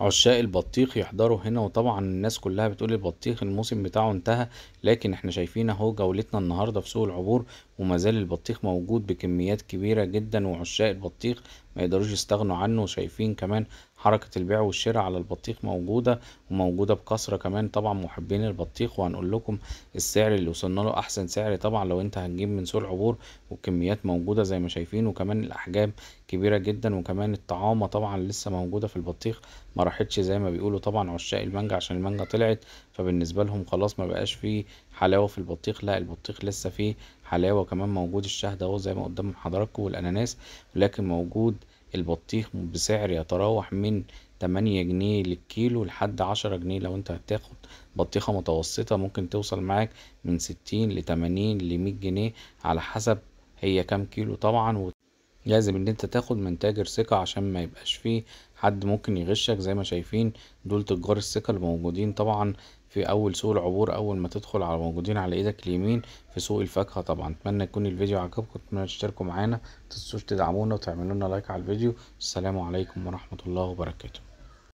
عشاق البطيخ يحضروا هنا وطبعا الناس كلها بتقول البطيخ الموسم بتاعه انتهى لكن احنا شايفين اهو جولتنا النهارده في سوق العبور ومازال البطيخ موجود بكميات كبيره جدا وعشاق البطيخ ما يقدروش يستغنوا عنه وشايفين كمان حركة البيع والشراء على البطيخ موجودة وموجودة بكثرة كمان طبعا محبين البطيخ وهنقول لكم السعر اللي وصلنا له أحسن سعر طبعا لو أنت هتجيب من سوق العبور والكميات موجودة زي ما شايفين وكمان الأحجام كبيرة جدا وكمان الطعامة طبعا لسه موجودة في البطيخ ما راحتش زي ما بيقولوا طبعا عشاق المانجا عشان المانجا طلعت فبالنسبة لهم خلاص ما بقاش فيه حلاوة في البطيخ لا البطيخ لسه فيه حلاوه كمان موجود الشهد اهو زي ما قدام حضراتكم والاناناس ولكن موجود البطيخ بسعر يتراوح من 8 جنيه للكيلو لحد 10 جنيه لو انت هتاخد بطيخه متوسطه ممكن توصل معاك من 60 ل 80 ل 100 جنيه على حسب هي كام كيلو طبعا لازم ان انت تاخد من تاجر ثقة عشان ما يبقاش فيه حد ممكن يغشك زي ما شايفين دول تجار الثقة اللي موجودين طبعا في اول سوق العبور اول ما تدخل على موجودين على ايدك اليمين في سوق الفاكهه طبعا اتمنى يكون الفيديو عجبكم اتمنى تشتركوا معانا متنسوش تدعمونا وتعملوا لنا لايك على الفيديو السلام عليكم ورحمه الله وبركاته